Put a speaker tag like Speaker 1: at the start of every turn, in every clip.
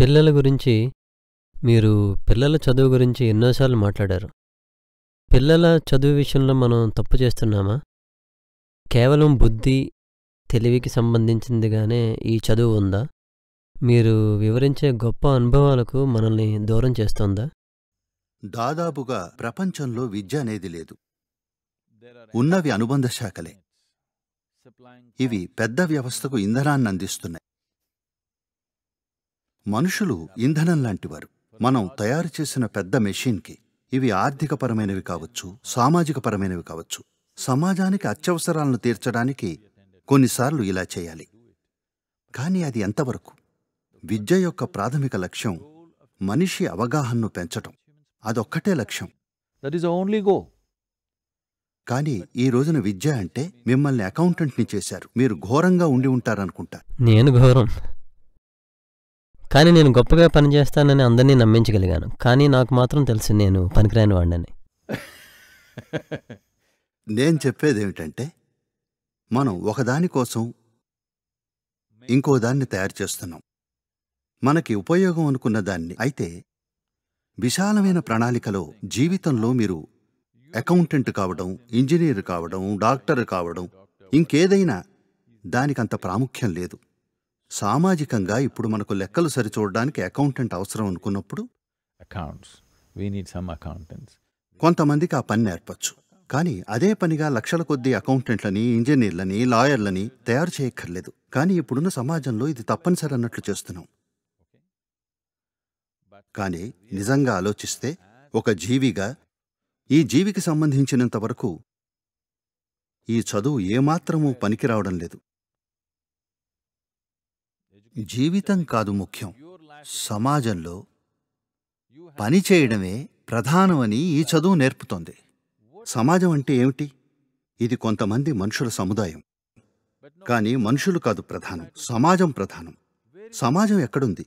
Speaker 1: పిల్లల గురించి మీరు పిల్లల చదువు గురించి ఎన్నోసార్లు మాట్లాడారు పిల్లల చదువు విషయంలో మనం తప్పు చేస్తున్నామా కేవలం బుద్ధి తెలివికి సంబంధించిందిగానే ఈ చదువు ఉందా మీరు వివరించే గొప్ప అనుభవాలకు మనల్ని దూరం చేస్తోందా
Speaker 2: దాదాపుగా ప్రపంచంలో విద్య అనేది లేదు ఉన్నవి అనుబంధ శాఖలే ఇవి పెద్ద వ్యవస్థకు ఇంధనాన్ని అందిస్తున్నాయి మనుషులు ఇంధనం లాంటివారు మనం తయారు చేసిన పెద్ద మెషిన్కి ఇవి ఆర్థికపరమైనవి కావచ్చు సామాజికపరమైనవి కావచ్చు సమాజానికి అత్యవసరాలను తీర్చడానికి కొన్నిసార్లు ఇలా చేయాలి కానీ అది ఎంతవరకు విద్య యొక్క ప్రాథమిక లక్ష్యం మనిషి అవగాహనను పెంచటం అదొక్కటే లక్ష్యం దట్ ఈస్ ఓన్లీ గో కానీ ఈ రోజున విద్య అంటే మిమ్మల్ని అకౌంటెంట్ని చేశారు మీరు ఘోరంగా ఉండి ఉంటారనుకుంటా
Speaker 1: నేను ఘోరం కానీ నేను గొప్పగా పనిచేస్తానని అందరినీ నమ్మించగలిగాను కానీ నాకు మాత్రం తెలుసు నేను పనికిరాని వాడినని
Speaker 2: నేను చెప్పేది ఏమిటంటే మనం ఒకదాని కోసం ఇంకో దాన్ని తయారు చేస్తున్నాం మనకి ఉపయోగం అనుకున్న దాన్ని అయితే విశాలమైన ప్రణాళికలో జీవితంలో మీరు అకౌంటెంట్ కావడం ఇంజనీర్ కావడం డాక్టర్ కావడం ఇంకేదైనా దానికంత ప్రాముఖ్యం లేదు సామాజికంగా ఇప్పుడు మనకు లెక్కలు సరిచూడడానికి అకౌంటెంట్ అవసరం అనుకున్నప్పుడు కొంతమందికి ఆ పని నేర్పచ్చు కానీ అదే పనిగా లక్షల కొద్దీ అకౌంటెంట్లని ఇంజనీర్లని లాయర్లని తయారు చేయక్కర్లేదు కానీ ఇప్పుడున్న సమాజంలో ఇది తప్పనిసరి అన్నట్లు చేస్తున్నాం కానీ నిజంగా ఆలోచిస్తే ఒక జీవిగా ఈ జీవికి సంబంధించినంత వరకు ఈ చదువు ఏమాత్రమూ పనికిరావడం లేదు జీవితం కాదు ముఖ్యం సమాజంలో పని చేయడమే ప్రధానమని ఈ చదువు నేర్పుతోంది సమాజం అంటే ఏమిటి ఇది కొంతమంది మనుషుల సముదాయం కానీ మనుషులు కాదు ప్రధానం సమాజం ప్రధానం సమాజం ఎక్కడుంది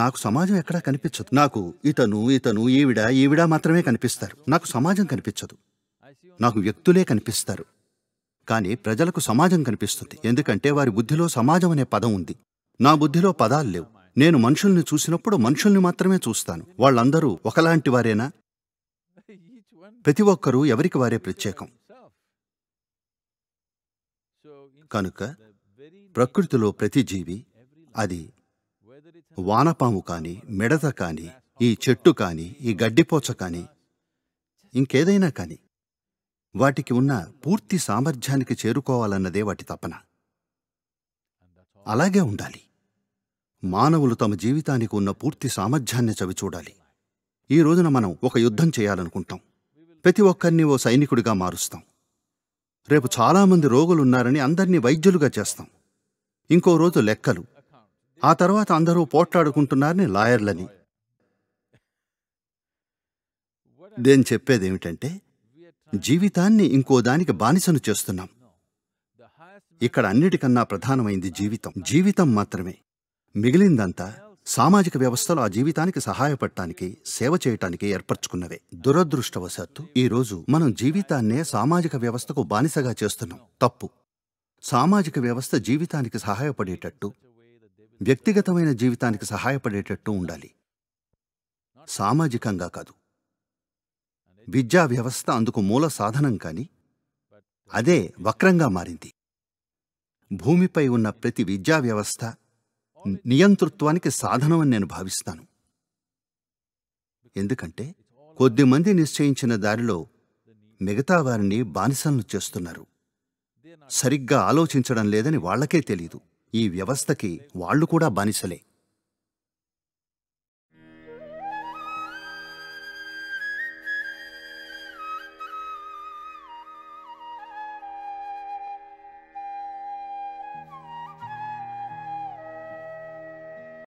Speaker 2: నాకు సమాజం ఎక్కడా కనిపించదు నాకు ఇతను ఇతను ఈవిడ ఈవిడ మాత్రమే కనిపిస్తారు నాకు సమాజం కనిపించదు నాకు వ్యక్తులే కనిపిస్తారు కానీ ప్రజలకు సమాజం కనిపిస్తుంది ఎందుకంటే వారి బుద్ధిలో సమాజం అనే పదం ఉంది నా బుద్ధిలో పదాలు లేవు నేను మనుషుల్ని చూసినప్పుడు మనుషుల్ని మాత్రమే చూస్తాను వాళ్ళందరూ ఒకలాంటి వారేనా ప్రతి ఒక్కరూ ఎవరికి వారే ప్రత్యేకం కనుక ప్రకృతిలో ప్రతి జీవి అది వానపాము కాని మిడత కాని ఈ చెట్టు కాని ఈ గడ్డిపోచ కాని ఇంకేదైనా కాని వాటికి ఉన్న పూర్తి సామర్థ్యానికి చేరుకోవాలన్నదే వాటి తపన అలాగే ఉండాలి మానవులు తమ జీవితానికి ఉన్న పూర్తి సామర్థ్యాన్ని చవిచూడాలి ఈ రోజున మనం ఒక యుద్ధం చేయాలనుకుంటాం ప్రతి ఒక్కరిని ఓ సైనికుడిగా మారుస్తాం రేపు చాలామంది రోగులున్నారని అందరినీ వైద్యులుగా చేస్తాం ఇంకో రోజు లెక్కలు ఆ తర్వాత అందరూ పోట్లాడుకుంటున్నారని లాయర్లని నేను చెప్పేదేమిటంటే జీవితాన్ని ఇంకో దానికి బానిసను చేస్తున్నాం ఇక్కడ అన్నిటికన్నా ప్రధానమైంది జీవితం జీవితం మాత్రమే మిగిలిందంతా సామాజిక వ్యవస్థలో ఆ జీవితానికి సహాయపడటానికి సేవ చేయటానికి ఏర్పరచుకున్నవే దురదృష్టవశాత్తు ఈరోజు మనం జీవితాన్నే సామాజిక వ్యవస్థకు బానిసగా చేస్తున్నాం తప్పు సామాజిక వ్యవస్థ జీవితానికి సహాయపడేటట్టు వ్యక్తిగతమైన జీవితానికి సహాయపడేటట్టు ఉండాలి సామాజికంగా కాదు విద్యా వ్యవస్థ అందుకు మూల సాధనం కాని అదే వక్రంగా మారింది భూమిపై ఉన్న ప్రతి విద్యా వ్యవస్థ నియంతృత్వానికి సాధనమని నేను భావిస్తాను ఎందుకంటే కొద్దిమంది నిశ్చయించిన దారిలో మిగతా వారిని బానిసలను చేస్తున్నారు సరిగ్గా ఆలోచించడం లేదని వాళ్లకే తెలియదు ఈ వ్యవస్థకి వాళ్ళు కూడా బానిసలే